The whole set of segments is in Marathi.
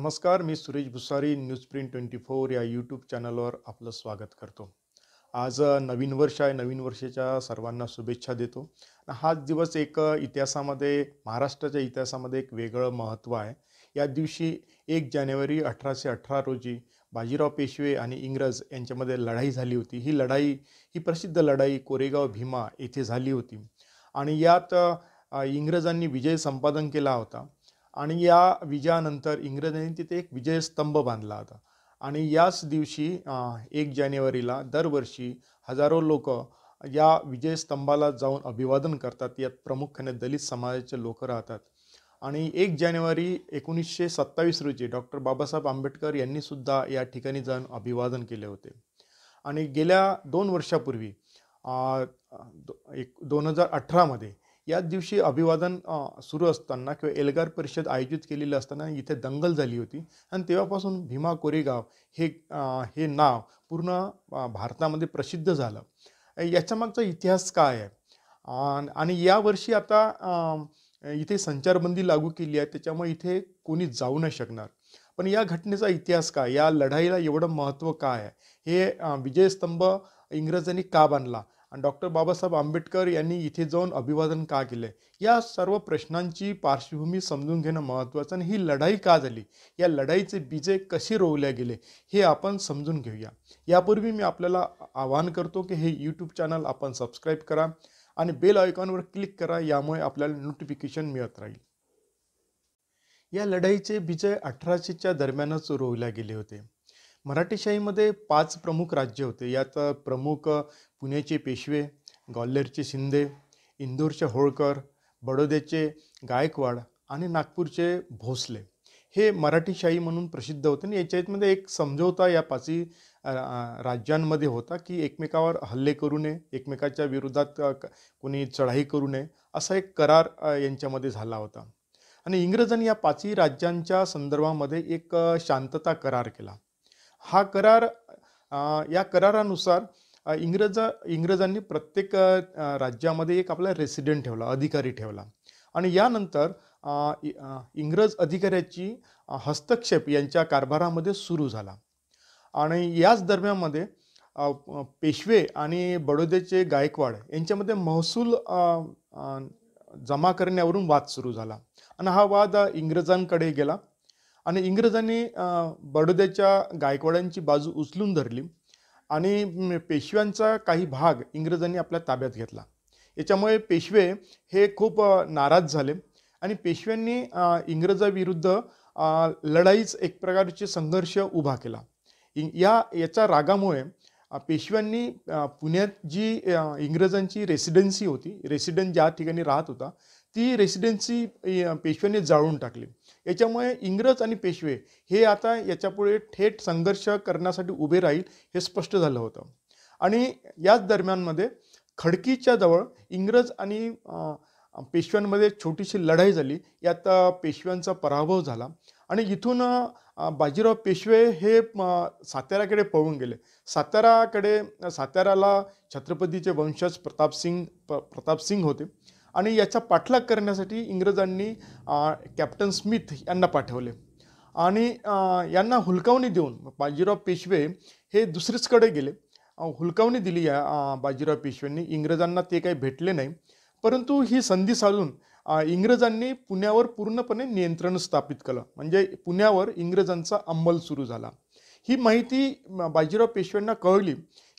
नमस्कार मी Suresh Bhusari news print twenty four या यूट्यूब चॅनलवर आपलं स्वागत करतो आज नवीन वर्ष आहे नवीन वर्षाच्या सर्वांना शुभेच्छा देतो हाच दिवस एक इतिहासामध्ये महाराष्ट्राच्या इतिहासामध्ये एक वेगळं महत्त्व आहे या दिवशी एक जानेवारी अठराशे अठरा रोजी बाजीराव पेशवे आणि इंग्रज यांच्यामध्ये लढाई झाली होती ही लढाई ही प्रसिद्ध लढाई कोरेगाव भीमा येथे झाली होती आणि यात इंग्रजांनी विजय संपादन केला होता आणि या विजयानंतर इंग्रजांनी तिथे एक विजयस्तंभ बांधला होता आणि याच दिवशी एक जानेवारीला दरवर्षी हजारो लोक या विजयस्तंभाला जाऊन अभिवादन करतात यात प्रामुख्याने दलित समाजाचे लोक राहतात आणि एक जानेवारी एकोणीसशे सत्तावीस रोजी डॉक्टर बाबासाहेब आंबेडकर यांनीसुद्धा या ठिकाणी जाऊन अभिवादन केले होते आणि गेल्या दोन वर्षापूर्वी एक दोन हजार अठरामध्ये याच दिवशी अभिवादन सुरू असताना किंवा एल्गार परिषद आयोजित केलेली असताना इथे दंगल झाली होती आणि तेव्हापासून भीमा कोरेगाव हे हे नाव पूर्ण भारतामध्ये प्रसिद्ध झालं याच्यामागचा इतिहास काय आहे आणि यावर्षी आता इथे संचारबंदी लागू केली आहे त्याच्यामुळे इथे कोणी जाऊ नाही शकणार पण या घटनेचा इतिहास काय या लढाईला एवढं महत्त्व काय आहे हे विजयस्तंभ इंग्रजांनी का बांधला आणि डॉक्टर बाबासाहेब आंबेडकर यांनी इथे जाऊन अभिवादन का केले या सर्व प्रश्नांची पार्श्वभूमी समजून घेणं महत्त्वाचं आणि ही लढाई का झाली या लढाईचे बीजे कसे रोवल्या गेले हे आपण समजून घेऊया यापूर्वी मी आपल्याला आवाहन करतो की हे यूट्यूब चॅनल आपण सबस्क्राईब करा आणि बेल आयकॉनवर क्लिक करा यामुळे आपल्याला नोटिफिकेशन मिळत राहील या लढाईचे विजय अठराशेच्या दरम्यानच रोवल्या गेले होते मराठीशाहीमध्ये पाच प्रमुख राज्य होते यात प्रमुख पुण्याचे पेशवे ग्वाल्हेरचे शिंदे इंदोरचे होळकर बडोद्याचे गायकवाड आणि नागपूरचे भोसले हे मराठीशाही म्हणून प्रसिद्ध होते आणि याच्यामध्ये एक समझोता या पाचही राज्यांमध्ये होता की एकमेकावर हल्ले करू नये एकमेकाच्या विरोधात कोणी चढाई करू नये असा एक करार यांच्यामध्ये झाला होता आणि इंग्रजांनी या पाचही राज्यांच्या संदर्भामध्ये एक शांतता करार केला हा करार या करारानुसार इंग्रज इंग्रजांनी प्रत्येक राज्यामध्ये एक आपला रेसिडेंट ठेवला अधिकारी ठेवला आणि यानंतर इंग्रज अधिकाऱ्याची हस्तक्षेप यांच्या कारभारामध्ये सुरू झाला आणि याच दरम्यानमध्ये पेशवे आणि बडोदेचे गायकवाड यांच्यामध्ये महसूल जमा करण्यावरून वाद सुरू झाला आणि हा वाद इंग्रजांकडे गेला आणि इंग्रजांनी बडोद्याच्या गायकवाड्यांची बाजू उचलून धरली आणि पेशव्यांचा काही भाग इंग्रजांनी आपल्या ताब्यात घेतला याच्यामुळे पेशवे हे खूप नाराज झाले आणि पेशव्यांनी इंग्रजाविरुद्ध लढाईच एक प्रकारचे संघर्ष उभा केला या याच्या रागामुळे पेशव्यांनी पुण्यात जी इंग्रजांची रेसिडेन्सी होती रेसिडेंट ज्या ठिकाणी राहत होता ती रेसिडेन्सी पेशव्यांनी जाळून टाकली याच्यामुळे इंग्रज आणि पेशवे हे आता याच्यापुढे थेट संघर्ष करण्यासाठी उभे राहील हे स्पष्ट झालं होतं आणि याच दरम्यानमध्ये खडकीच्या जवळ इंग्रज आणि पेशव्यांमध्ये छोटीशी लढाई झाली यात पेशव्यांचा पराभव झाला आणि इथून बाजीराव पेशवे हे साताऱ्याकडे पळून गेले साताराकडे साताऱ्याला छत्रपतीचे वंशज प्रतापसिंग प प्रतापसिंग होते आणि याचा पाठलाग करण्यासाठी इंग्रजांनी कॅप्टन स्मिथ यांना पाठवले आणि यांना हुलकावणी देऊन बाजीराव पेशवे हे दुसरीचकडे गेले हुलकावणी दिली या बाजीराव पेशव्यांनी इंग्रजांना ते काही भेटले नाही परंतु ही संधी साधून इंग्रजांनी पुण्यावर पूर्णपणे नियंत्रण स्थापित केलं म्हणजे पुण्यावर इंग्रजांचा अंमल सुरू झाला ही माहिती बाजीराव पेशव्यांना कळली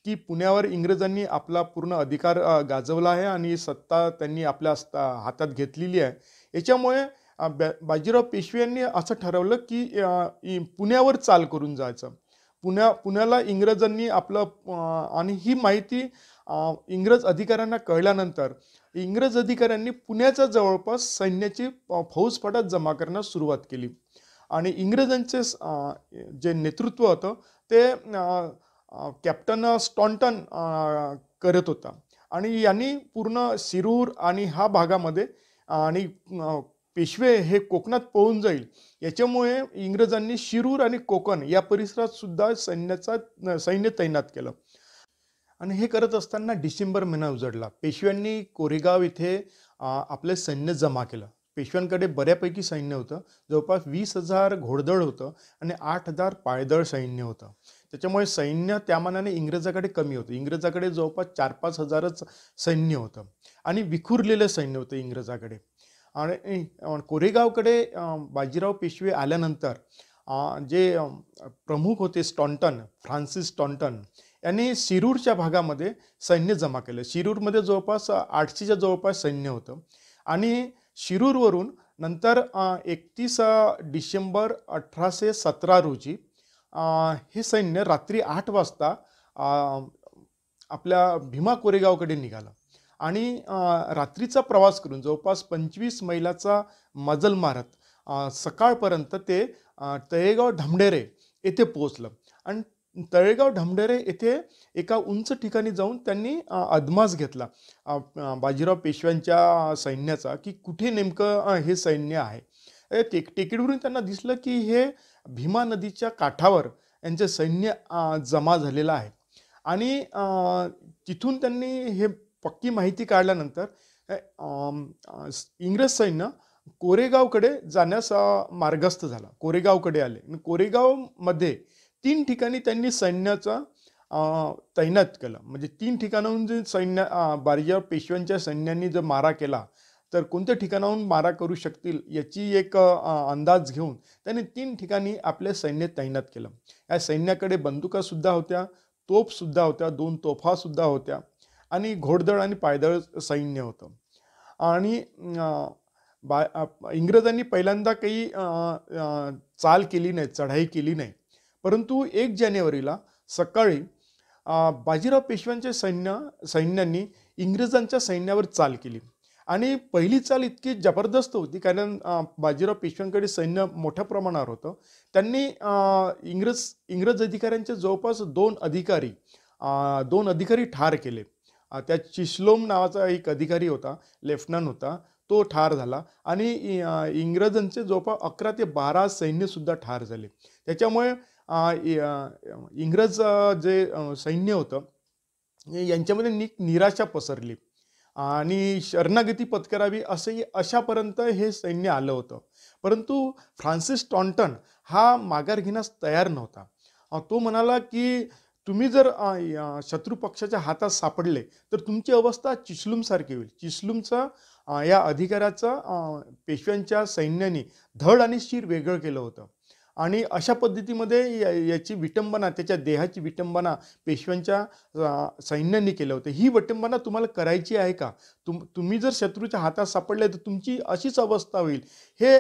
की पुण्यावर इंग्रजांनी आपला पूर्ण अधिकार गाजवला आहे आणि सत्ता त्यांनी आपल्या हातात घेतलेली आहे याच्यामुळे बाजीराव पेशवे यांनी असं ठरवलं की पुण्यावर चाल करून जायचं पुण्या पुण्याला इंग्रजांनी आपलं आणि ही माहिती इंग्रज अधिकाऱ्यांना कळल्यानंतर इंग्रज अधिकाऱ्यांनी पुण्याच्या जवळपास सैन्याची फौजफाटात जमा करण्यास सुरुवात केली आणि इंग्रजांचे जे नेतृत्व होतं ते कॅप्टन स्टॉन्टन करत होता आणि यांनी पूर्ण शिरूर आणि हा भागामध्ये आणि पेशवे हे कोकणात पळून जाईल याच्यामुळे इंग्रजांनी शिरूर आणि कोकण या परिसरात सुद्धा सैन्याचा सैन्य तैनात केलं आणि हे करत असताना डिसेंबर महिना उजडला पेशव्यांनी कोरेगाव इथे आपले सैन्य जमा केलं पेशव्यांकडे बऱ्यापैकी सैन्य होतं जवळपास वीस हजार घोडदळ होतं आणि आठ हजार पायदळ सैन्य होतं त्याच्यामुळे सैन्य त्यामानाने इंग्रजाकडे कमी होतं इंग्रजाकडे जवळपास चार पाच हजारच सैन्य होतं आणि विखुरलेलं सैन्य होतं इंग्रजाकडे आणि कोरेगावकडे बाजीराव पेशवे आल्यानंतर जे प्रमुख होते स्टॉन्टन फ्रान्सिस स्टॉन्टन यांनी शिरूरच्या भागामध्ये सैन्य जमा केलं शिरूरमध्ये जवळपास आठशेच्या जवळपास सैन्य होतं आणि शिरूरवरून नंतर एकतीस डिसेंबर अठराशे सतरा रोजी हे सैन्य रात्री आठ वाजता आपल्या भीमा कोरेगावकडे निघालं आणि रात्रीचा प्रवास करून जवळपास पंचवीस मैलाचा मजल मारत सकाळपर्यंत ते तळेगाव ढमढेरे येथे पोहोचलं आणि तळेगाव ढमढेरे येथे एका उंच ठिकाणी जाऊन त्यांनी अदमास घेतला बाजीराव पेशव्यांच्या सैन्याचा की कुठे नेमकं हे सैन्य आहे टेक टेकडीवरून त्यांना दिसलं की हे भीमा नदीच्या काठावर यांचं सैन्य जमा झालेलं आहे आणि तिथून त्यांनी हे पक्की माहिती काढल्यानंतर इंग्रज सैन्य कोरेगावकडे जाण्यास मार्गस्थ झाला कोरेगावकडे आले कोरेगावमध्ये तीन ठिकाणी त्यांनी सैन्याचा तैनात केलं म्हणजे तीन ठिकाणाहून जे सैन्य बाजीराव पेशव्यांच्या सैन्यांनी जो मारा केला तर कोणत्या ठिकाणाहून मारा करू शकतील याची एक अंदाज घेऊन त्यांनी तीन ठिकाणी आपले सैन्य तैनात केलं या सैन्याकडे बंदुकासुद्धा होत्या तोफसुद्धा होत्या दोन तोफासुद्धा होत्या आणि घोडदळ आणि पायदळ सैन्य होतं आणि बा इंग्रजांनी पहिल्यांदा काही चाल केली नाही चढाई केली नाही परंतु एक जानेवारीला सकाळी बाजीराव पेशव्यांच्या सैन्य सैन्यांनी इंग्रजांच्या सैन्यावर चाल केली आणि पहिली चाल इतकी जबरदस्त होती कारण बाजीराव पेशव्यांकडे सैन्य मोठ्या प्रमाणावर होतं त्यांनी इंग्रज इंग्रज अधिकाऱ्यांचे जवळपास दोन अधिकारी दोन अधिकारी ठार केले त्या चिश्लोम नावाचा एक अधिकारी होता लेफ्टनंट होता तो ठार झाला आणि इंग्रजांचे जवळपास अकरा ते बारा सैन्यसुद्धा ठार झाले त्याच्यामुळे इंग्रज जे सैन्य होतं यांच्यामध्ये निक निराशा पसरली आणि शरणागती पत्करावी असंही अशापर्यंत हे सैन्य आलं होतं परंतु फ्रान्सिस टॉन्टन हा माघार घेण्यास तयार नव्हता तो म्हणाला की तुम्ही जर शत्रू पक्षाच्या हातात सापडले तर तुमची अवस्था चिचलूमसारखी होईल चिस्लूमचा या अधिकाराचा पेशव्यांच्या सैन्याने धड आणि शिर वेगळं केलं होतं आणि अशा पद्धतीमध्ये याची विटंबना त्याच्या देहाची विटंबना पेशव्यांच्या सैन्यांनी केलं होतं ही विटंबना तुम्हाला करायची आहे का तुम तुम्ही जर शत्रूच्या हातात सापडले तर तुमची अशीच अवस्था होईल हे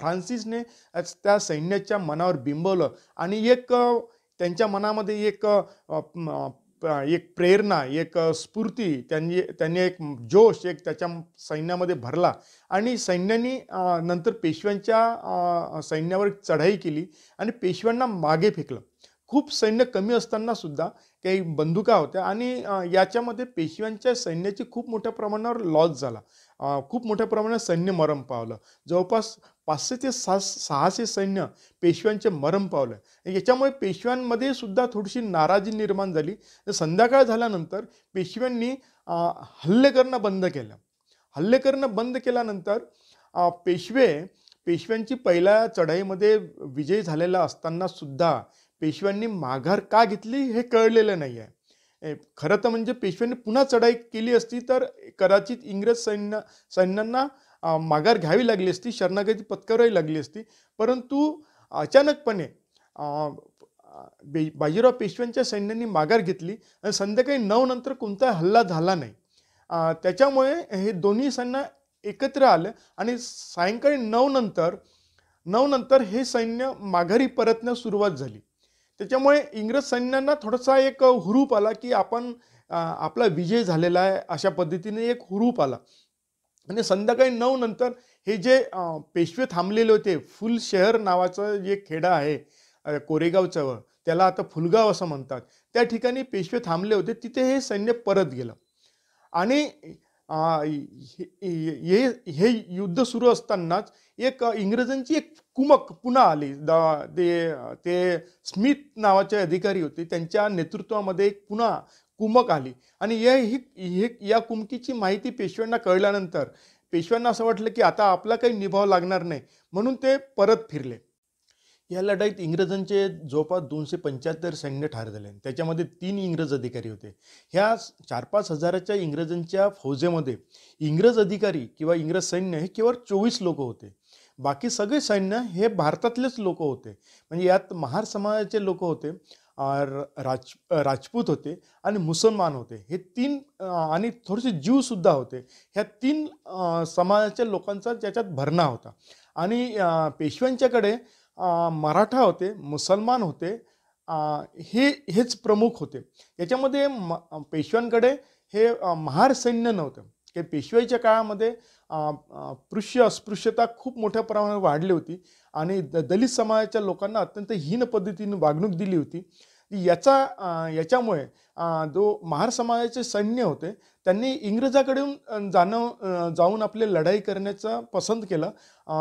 फ्रान्सिसने त्या सैन्याच्या मनावर बिंबवलं आणि एक त्यांच्या मनामध्ये एक एक प्रेरणा एक स्फूर्ती त्यांनी त्यांनी एक जोश एक त्याच्या सैन्यामध्ये भरला आणि सैन्यांनी नंतर पेशव्यांच्या सैन्यावर चढाई केली आणि पेशव्यांना मागे फेकलं खूप सैन्य कमी असताना सुद्धा काही बंदुका होत्या आणि याच्यामध्ये पेशव्यांच्या सैन्याची खूप मोठ्या प्रमाणावर लॉस झाला खूप मोठ्या प्रमाणात सैन्य मरण पावलं जवळपास पाचशे ते सहा सहाशे सैन्य पेशव्यांचे मरम पावलं याच्यामुळे पेशव्यांमध्ये सुद्धा थोडीशी नाराजी निर्माण झाली संध्याकाळ झाल्यानंतर पेशव्यांनी हल्ले करणं बंद केलं हल्ले करणं बंद केल्यानंतर पेशवे पेशव्यांची पहिल्या चढाईमध्ये विजय झालेला असताना सुद्धा पेशव्यांनी माघार का घेतली हे कळलेलं नाही आहे खरं तर म्हणजे पेशव्यांनी पुन्हा चढाई केली असती तर कदाचित इंग्रज सैन्य सैन्यांना माघार घ्यावी लागली असती शरणागती पत्करावी लागली असती परंतु अचानकपणे बे बाजीराव पेशव्यांच्या सैन्यांनी माघार घेतली आणि संध्याकाळी नऊ नंतर कोणता हल्ला झाला नाही त्याच्यामुळे हे दोन्ही सैन्य एकत्र आलं आणि सायंकाळी नऊ नंतर नऊ नंतर हे सैन्य माघारी परतण्यास सुरुवात झाली त्याच्यामुळे इंग्रज सैन्यांना थोडासा एक हुरूप आला की आपण आपला विजय झालेला आहे अशा पद्धतीने एक हुरूप आला आणि संध्याकाळी नऊ नंतर हे जे पेशवे थांबलेले होते फुल शहर नावाचं जे खेडा आहे कोरेगावचं त्याला आता फुलगाव असं म्हणतात त्या ठिकाणी पेशवे थांबले होते तिथे हे सैन्य परत गेलं आणि हे हे युद्ध सुरू असतानाच एक इंग्रजांची एक कुमक पुन्हा आली ते ते स्मिथ नावाचे अधिकारी होते त्यांच्या नेतृत्वामध्ये एक पुन्हा कुमक आली आणि या ही हे या कुमकीची माहिती पेशव्यांना कळल्यानंतर पेशव्यांना असं वाटलं की आता आपला काही निभाव लागणार नाही म्हणून ते परत फिरले या लढाईत इंग्रजांचे जवळपास दोनशे पंच्याहत्तर सैन्य ठार झाले त्याच्यामध्ये तीन इंग्रज अधिकारी होते ह्या चार पाच हजाराच्या इंग्रजांच्या फौजेमध्ये इंग्रज अधिकारी किंवा इंग्रज सैन्य हे केवळ चोवीस लोक होते बाकी सगळे सैन्य हे भारतातलेच लोक होते म्हणजे यात महार समाजाचे लोक होते राज राजपूत होते आणि मुसलमान होते हे तीन आणि थोडेसे जीवसुद्धा होते ह्या तीन समाजाच्या लोकांचा ज्याच्यात भरणा होता आणि पेशव्यांच्याकडे मराठा होते मुसलमान होते हे हेच प्रमुख होते याच्यामध्ये म पेशव्यांकडे हे महार सैन्य नव्हतं की पेशवाईच्या काळामध्ये पृश्य अस्पृश्यता खूप मोठ्या प्रमाणात वाढली होती आणि दलित समाजाच्या लोकांना अत्यंत हीन पद्धतीने वागणूक दिली होती याचा याच्यामुळे जो महार समाजाचे सैन्य होते त्यांनी इंग्रजाकडून जाणं जाऊन आपले लढाई करण्याचं पसंत केलं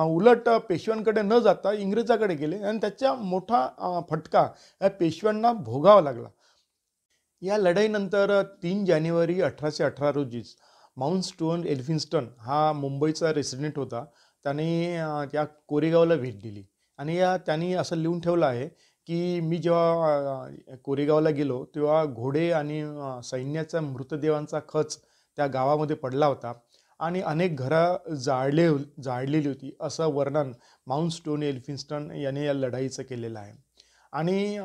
उलट पेशव्यांकडे न जाता इंग्रजाकडे गेले आणि त्याचा मोठा फटका या पेशव्यांना भोगावा लागला या लढाईनंतर तीन जानेवारी अठराशे अठरा रोजीच माउंट स्टोन एल्फिन्स्टन हा मुंबईचा रेसिडेंट होता त्याने त्या कोरेगावला भेट दिली आणि या त्यांनी असं लिहून ठेवलं आहे की मी जेव्हा कोरेगावला गेलो तेव्हा घोडे आणि सैन्याचा मृतदेवांचा खच त्या गावामध्ये पडला होता आणि अनेक घरं जाळले जाळलेली होती असं वर्णन माउंट स्टोन एल्फिन्स्टन याने या लढाईचं केलेलं आहे आणि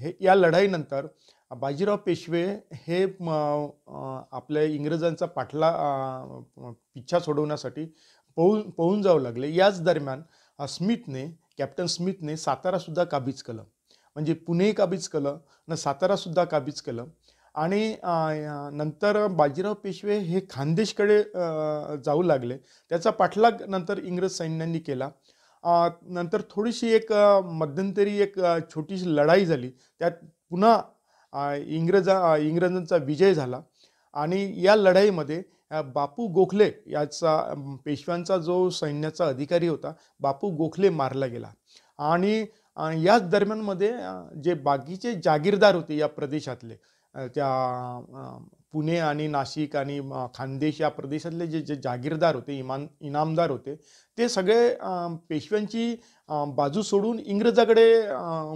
हे या लढाईनंतर बाजीराव पेशवे हे आपल्या इंग्रजांचा पाठला पिच्छा सोडवण्यासाठी पळून पळून जाऊ लागले याच दरम्यान स्मिथने कॅप्टन स्मिथने सातारासुद्धा काबीज केलं म्हणजे पुणे काबीज केलं न सातारासुद्धा काबीज केलं आणि नंतर बाजीराव पेशवे हे खानदेशकडे जाऊ लागले त्याचा पाठलाग नंतर इंग्रज सैन्यांनी केला नंतर थोडीशी एक मध्यंतरी एक छोटीशी लढाई झाली त्यात पुन्हा इंग्रजा इंग्रजांचा विजय झाला आणि या लढाईमध्ये बापू गोखले याचा पेशव्यांचा जो सैन्याचा अधिकारी होता बापू गोखले मारला गेला आणि याच दरम्यानमध्ये जे बाकीचे जागीरदार होते या प्रदेशातले त्या पुणे आणि नाशिक आणि खानदेश या प्रदेशातले जे जे जागीरदार होते इमान इनामदार होते ते सगळे पेशव्यांची बाजू सोडून इंग्रजाकडे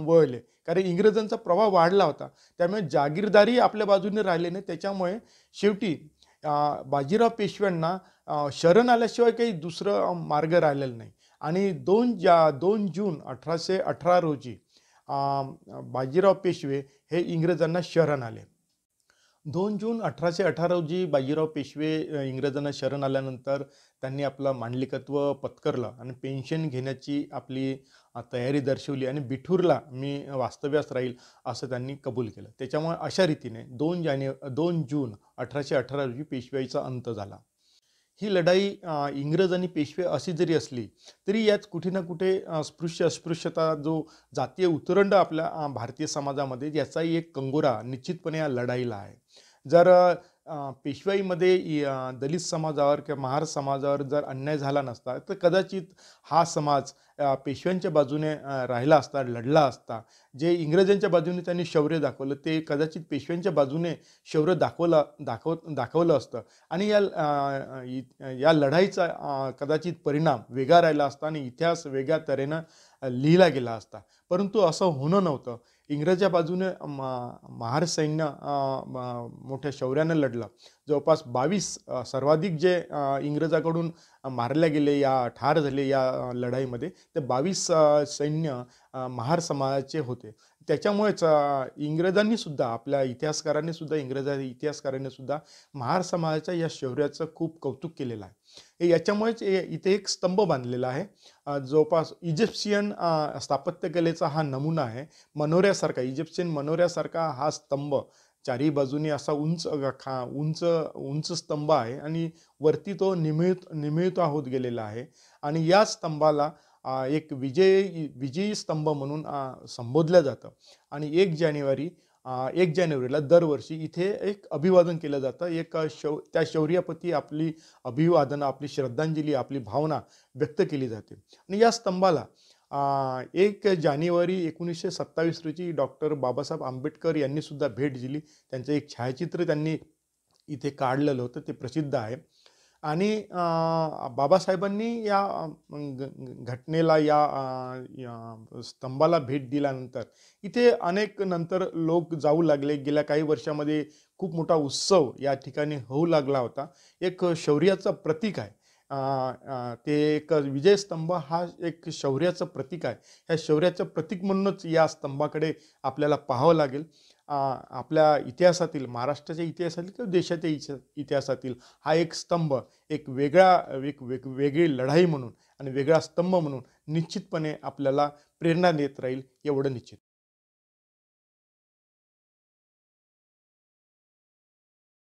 वळले कारण इंग्रजांचा प्रभाव वाढला होता त्यामुळे जागीरदारी आपल्या बाजूने राहिले नाही त्याच्यामुळे शेवटी बाजीराव पेशव्यांना शरण आल्याशिवाय काही दुसरं मार्ग राहिलेला नाही आणि दोन जा दोन जून अठराशे अठरा रोजी बाजीराव पेशवे हे इंग्रजांना शरण आले दोन जून अठराशे अठरा रोजी बाजीराव पेशवे इंग्रजांना शरण आल्यानंतर त्यांनी आपलं मांडलिकत्व पत्करलं आणि पेन्शन घेण्याची आपली तयारी दर्शवली आणि बिठूरला मी वास्तव्यास राहील असं त्यांनी कबूल केलं त्याच्यामुळे अशा रीतीने दोन जाने दोन जून अठराशे अठरा रोजी पेशव्याईचा अंत झाला ही लढाई इंग्रज आणि पेशवे अशी जरी असली तरी यात कुठे ना कुठे स्पृश्य अस्पृश्यता जो जातीय उतरंड आपल्या भारतीय समाजामध्ये याचाही एक कंगोरा निश्चितपणे या लढाईला आहे जर पेशवाईमध्ये दलित समाजावर किंवा महार समाजावर जर अन्याय झाला नसता तर कदाचित हा समाज पेशव्यांच्या बाजूने राहिला असता लढला असता जे इंग्रजांच्या बाजूने त्यांनी शौर्य दाखवलं ते कदाचित पेशव्यांच्या बाजूने शौर्य दाखवलं दाखव दाखवलं असतं आणि या या लढाईचा कदाचित परिणाम वेगळा राहिला असता आणि इतिहास वेगळ्या तऱ्हेनं लिहिला गेला असता परंतु असं होणं नव्हतं इंग्रजा बाजूने महार सैन्य मोठ्या शौर्यानं लढलं जवळपास बावीस सर्वाधिक जे इंग्रजाकडून मारले गेले या ठार झाले या लढाईमध्ये ते बावीस सैन्य महार समाजाचे होते त्याच्यामुळेच इंग्रजांनी सुद्धा आपल्या इतिहासकारांनी सुद्धा इंग्रजा इतिहासकारांनी सुद्धा महार समाजाच्या या शौर्याचं खूप कौतुक केलेलं आहे याच्यामुळेच इथे एक स्तंभ बांधलेला आहे जवळपास इजिप्शियन स्थापत्यकलेचा हा नमुना आहे मनोऱ्यासारखा इजिप्शियन मनोऱ्यासारखा हा स्तंभ चारी बाजूनी असा उंच खा उंच उंच स्तंभ आहे आणि वरती तो निमिळ निमिळता होत गेलेला आहे आणि या स्तंभाला एक विजय विजयी स्तंभ म्हणून संबोधलं जातं आणि एक जानेवारी एक जानेवारीला दरवर्षी इथे एक अभिवादन केलं जातं एक शौ त्या शौर्यापती आपली अभिवादन आपली श्रद्धांजली आपली भावना व्यक्त केली जाते आणि या स्तंभाला एक जानेवारी एकोणीसशे सत्तावीस रोजी डॉक्टर बाबासाहेब आंबेडकर यांनीसुद्धा भेट दिली त्यांचं एक छायाचित्र त्यांनी इथे काढलेलं होतं ते प्रसिद्ध आहे आणि बाबासाहेबांनी या घटनेला या स्तंभाला भेट दिल्यानंतर इथे अनेक नंतर लोक जाऊ लागले गेल्या काही वर्षामध्ये खूप मोठा उत्सव या ठिकाणी होऊ लागला होता एक शौर्याचं प्रतीक आहे ते एक विजय स्तंभ हा एक शौर्याचं प्रतीक आहे ह्या शौर्याचं प्रतीक म्हणूनच या स्तंभाकडे आपल्याला पाहावं लागेल आपल्या इतिहासातील महाराष्ट्राच्या इतिहासातील किंवा देशाच्या इतिहासातील हा एक स्तंभ एक वेगळा एक वेग वेगळी लढाई म्हणून आणि वेगळा स्तंभ म्हणून निश्चितपणे आपल्याला प्रेरणा देत राहील एवढं निश्चित